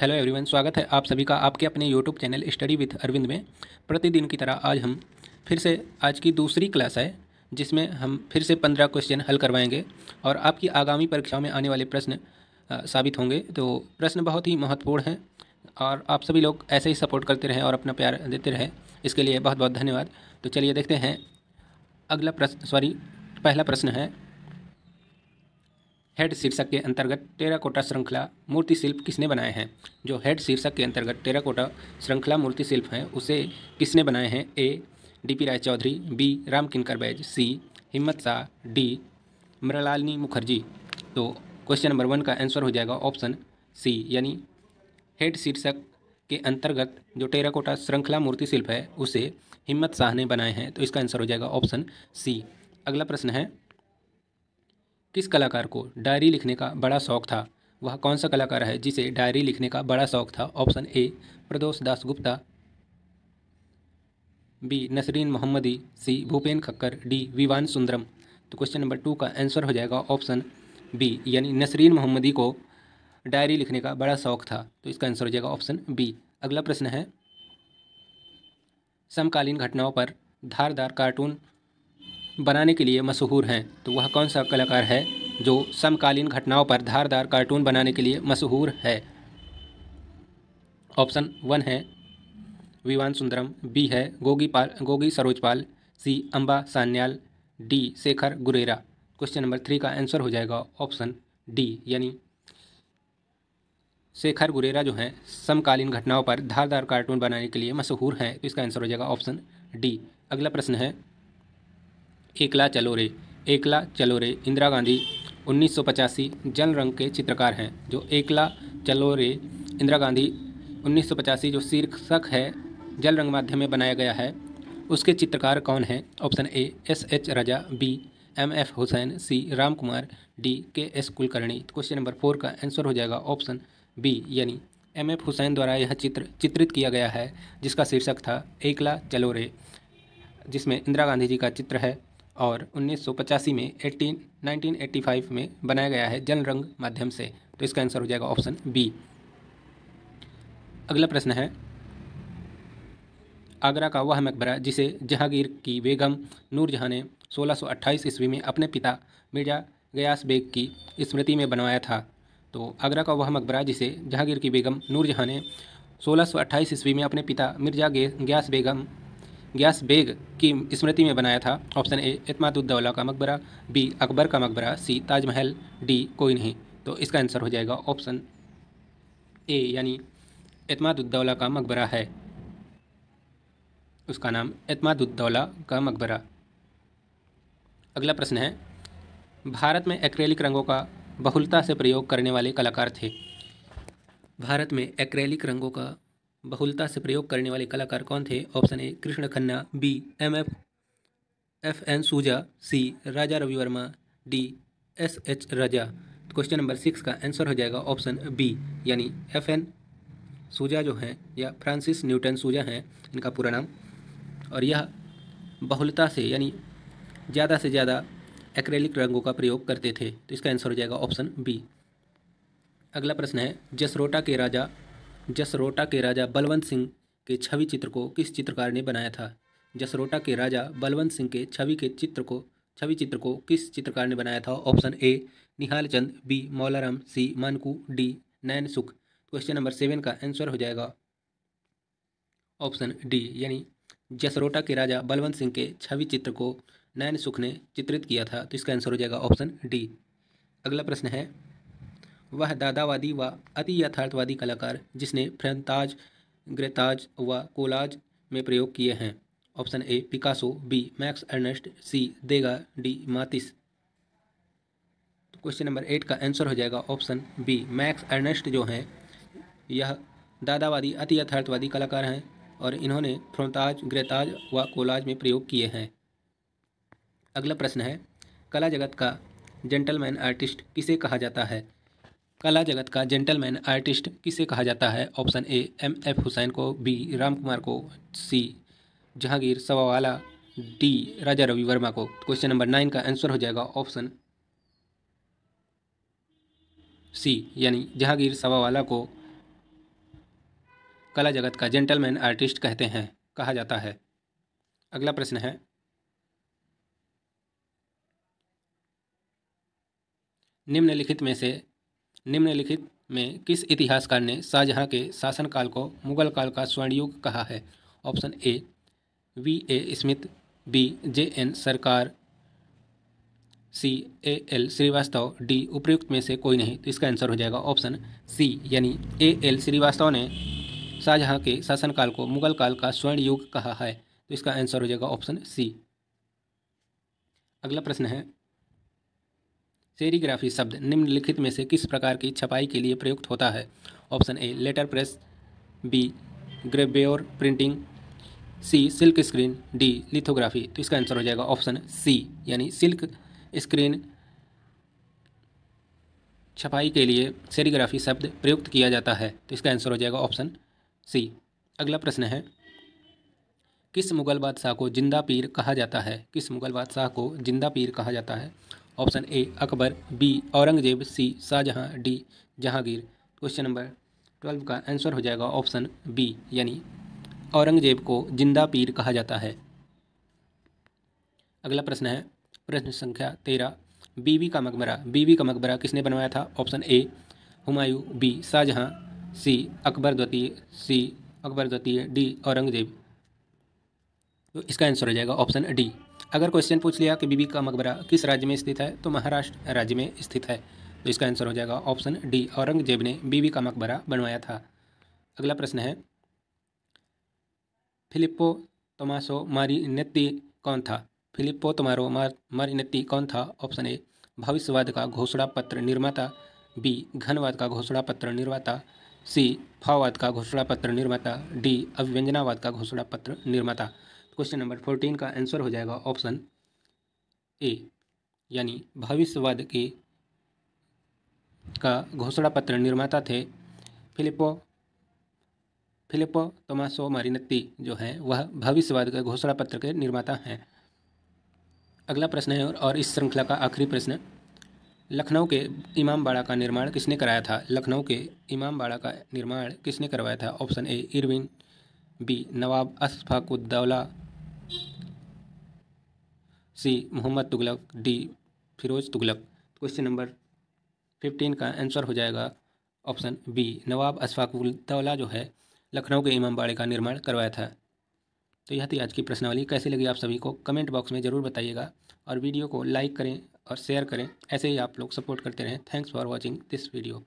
hello everyone स्वागत है आप सभी का आपके अपने YouTube channel study with Arvind में प्रतिदिन की तरह आज हम फिर से आज की दूसरी क्लास है जिसमें हम फिर से पंद्रह क्वेश्चन हल करवाएंगे और आपकी आगामी परीक्षाओं में आने वाले प्रश्न साबित होंगे तो प्रश्न बहुत ही महत्वपूर्ण हैं और आप सभी लोग ऐसे ही सपोर्ट करते रहें और अपना प्यार देते रहें इसके लिए बहुत बहुत धन्यवाद तो चलिए देखते हैं अगला प्रश्न सॉरी पहला प्रश्न है हेड शीर्षक के अंतर्गत टेराकोटा श्रृंखला मूर्ति शिल्प किसने बनाए हैं जो हेड शीर्षक के अंतर्गत टेराकोटा श्रृंखला मूर्ति शिल्प हैं उसे किसने बनाए हैं A D P Roy Chowdhury B Ram Kinkar Baij C Himmat Shah D Mrinalini Mukherjee तो क्वेश्चन नंबर वन का आंसर हो जाएगा ऑप्शन सी यानी हेड शीर्षक के अंतर्गत जो टेराकोटा श्रृंखला मूर्ति शिल्प है उसे हिम्मत शाह ने बनाए हैं तो इसका आंसर हो जाएगा ऑप्शन सी अगला प्रश्न है किस कलाकार को डायरी लिखने का बड़ा शौक था वह कौन सा कलाकार है जिसे डायरी लिखने का बड़ा शौक था option A Pradosh Das Gupta B Nasreen Mohammedi C Bhupen Khakhar D Vivan Sundaram तो क्वेश्चन नंबर टू का आंसर हो जाएगा ऑप्शन बी यानी नसरीन मोहम्मदी को डायरी लिखने का बड़ा शौक था तो इसका आंसर हो जाएगा ऑप्शन बी अगला प्रश्न है समकालीन घटनाओं पर धारदार कार्टून बनाने के लिए मशहूर हैं तो वह कौन सा कलाकार है जो समकालीन घटनाओं पर धारदार कार्टून बनाने के लिए मशहूर है ऑप्शन वन है विवान सुंदरम बी है Gogi Pal Gogi Sarojpal C Amba Sanyal D Shekhar Gurera question number three का आंसर हो जाएगा ऑप्शन डी यानी शेखर गुरेरा जो हैं समकालीन घटनाओं पर धारदार कार्टून बनाने के लिए मशहूर हैं तो इसका आंसर हो जाएगा ऑप्शन डी अगला प्रश्न है एकला चलो रे एकला चलो रे इंदिरा गांधी उन्नीस जल रंग के चित्रकार हैं जो एकला चलो रे इंदिरा गांधी उन्नीस जो शीर्षक है जल रंग माध्यम में बनाया गया है उसके चित्रकार कौन हैं option A S H Raza B M F Husain C Ram Kumar D K S Kulkarni question number four का आंसर हो जाएगा ऑप्शन बी यानी एम एफ हुसैन द्वारा यह चित्र चित्रित किया गया है जिसका शीर्षक था एकला चलो रे जिसमें इंदिरा गांधी जी का चित्र है और उन्नीस में 18 नाइनटीन में बनाया गया है जल रंग माध्यम से तो इसका आंसर हो जाएगा ऑप्शन बी अगला प्रश्न है आगरा का वह मकबरा जिसे जहांगीर की बेगम नूरजहाँ ने 1628 ईस्वी में अपने पिता मिर्जा गयास बेग की स्मृति में बनवाया था तो आगरा का वह मकबरा जिसे जहांगीर की बेगम नूरजहाँ ने 1628 ईस्वी में अपने पिता मिर्जा गयास बेगम ग्यास बेग की स्मृति में बनाया था ऑप्शन ए एतमादुद्दौला का मकबरा बी अकबर का मकबरा सी ताजमहल डी कोई नहीं तो इसका आंसर हो जाएगा ऑप्शन ए यानी एतमादुद्दौला का मकबरा है उसका नाम एतमादुद्दौला का मकबरा अगला प्रश्न है भारत में एक्रेलिक रंगों का बहुलता से प्रयोग करने वाले कलाकार थे भारत में एक्रेलिक रंगों का बहुलता से प्रयोग करने वाले कलाकार कौन थे option A Krishen Khanna B M F F N Souza C Raja Ravi Varma D S H Raza तो क्वेश्चन नंबर सिक्स का आंसर हो जाएगा ऑप्शन बी यानी एफ एन सूजा जो हैं या फ्रांसिस न्यूटन सूजा हैं इनका पूरा नाम और यह बहुलता से यानी ज़्यादा से ज़्यादा एक्रेलिक रंगों का प्रयोग करते थे तो इसका आंसर हो जाएगा ऑप्शन बी अगला प्रश्न है जसरोटा के राजा जसरोटा के राजा बलवंत सिंह के छवि चित्र को किस चित्रकार ने बनाया था जसरोटा के राजा बलवंत सिंह के छवि के चित्र को छवि चित्र को किस चित्रकार ने बनाया था option A Nihal Chand B Maularam C Manku D Nainsukh question number seven का आंसर हो जाएगा ऑप्शन डी यानी जसरोटा के राजा बलवंत सिंह के छवि चित्र को नैन सुख ने चित्रित किया था तो इसका आंसर हो जाएगा ऑप्शन डी अगला प्रश्न है वह दादावादी व अति यथार्थवादी कलाकार जिसने फ्रंताज ग्रेताज व कोलाज में प्रयोग किए हैं option A Picasso B Max Ernst C Degas D Matisse तो क्वेश्चन नंबर एट का आंसर हो जाएगा ऑप्शन बी मैक्स अर्नेस्ट जो हैं यह दादावादी अति यथार्थवादी कलाकार हैं और इन्होंने फ्रंताज ग्रेताज व कोलाज में प्रयोग किए हैं अगला प्रश्न है कला जगत का जेंटलमैन आर्टिस्ट किसे कहा जाता है कला जगत का जेंटलमैन आर्टिस्ट किसे कहा जाता है option A M F Husain को बी राम कुमार को सी जहांगीर सवावाला डी राजा रवि वर्मा को क्वेश्चन नंबर नाइन का आंसर हो जाएगा ऑप्शन सी यानी जहांगीर सवावाला को कला जगत का जेंटलमैन आर्टिस्ट कहते हैं कहा जाता है अगला प्रश्न है निम्नलिखित में से निम्नलिखित में किस इतिहासकार ने शाहजहाँ के शासनकाल को मुगल काल का स्वर्णयुग कहा है option A V A Smith B J N Sarkar C A L Srivastava D उपयुक्त में से कोई नहीं तो इसका आंसर हो जाएगा ऑप्शन सी यानी ए एल श्रीवास्तव ने शाहजहाँ के शासनकाल को मुगल काल का स्वर्ण युग कहा है तो इसका आंसर हो जाएगा ऑप्शन सी अगला प्रश्न है सेरीग्राफी शब्द निम्नलिखित में से किस प्रकार की छपाई के लिए प्रयुक्त होता है option A letter press B gravure printing C silk screen D lithography तो इसका आंसर हो जाएगा ऑप्शन सी यानी सिल्क स्क्रीन छपाई के लिए सेरीग्राफी शब्द प्रयुक्त किया जाता है तो इसका आंसर हो जाएगा ऑप्शन सी अगला प्रश्न है किस मुगल बादशाह को जिंदा पीर कहा जाता है किस मुगल बादशाह को जिंदा पीर कहा जाता है option A Akbar B Aurangzeb C Shah Jahan D Jahangir question number twelve का आंसर हो जाएगा ऑप्शन बी यानी औरंगजेब को जिंदा पीर कहा जाता है अगला प्रश्न है प्रश्न संख्या तेरह बीवी का मकबरा बीवी का मकबरा किसने बनवाया था option A Humayun B Shah Jahan C Akbar द्वितीय सी अकबर द्वितीय डी औरंगजेब तो इसका आंसर हो जाएगा ऑप्शन डी अगर क्वेश्चन पूछ लिया कि बीबी का मकबरा किस राज्य में स्थित है तो महाराष्ट्र राज्य में स्थित है तो इसका आंसर हो जाएगा ऑप्शन डी औरंगजेब ने बीबी का मकबरा बनवाया था अगला प्रश्न है फिलिप्पो तोमासो मारिनेत्ती कौन था फिलिप्पो तुमारो मार मारिनेत्ती कौन था ऑप्शन ए भविष्यवाद का घोषणा पत्र निर्माता बी घनवाद का घोषणा पत्र निर्माता सी फाववाद का घोषणा पत्र निर्माता डी अभिव्यंजनावाद का घोषणा पत्र निर्माता क्वेश्चन नंबर फोर्टीन का आंसर हो जाएगा ऑप्शन ए यानी भविष्यवाद के का घोषणा पत्र निर्माता थे फिलिपो फिलिपो तोमासो मारिनत्ती जो हैं वह भविष्यवाद के घोषणा पत्र के निर्माता हैं अगला प्रश्न है और इस श्रृंखला का आखिरी प्रश्न लखनऊ के इमाम बाड़ा का निर्माण किसने कराया था लखनऊ के इमाम बाड़ा का निर्माण किसने करवाया था option A Irwin B Nawab Ashfaquddaula C Mohammad Tughlaq D Firoz Tughlaq question number fifteen का आंसर हो जाएगा ऑप्शन बी नवाब अशफाकुल्दौला जो है लखनऊ के इमाम बाड़े का निर्माण करवाया था तो यह थी आज की प्रश्नावली कैसी लगी आप सभी को कमेंट बॉक्स में ज़रूर बताइएगा और वीडियो को लाइक करें और शेयर करें ऐसे ही आप लोग सपोर्ट करते रहें thanks for watching this video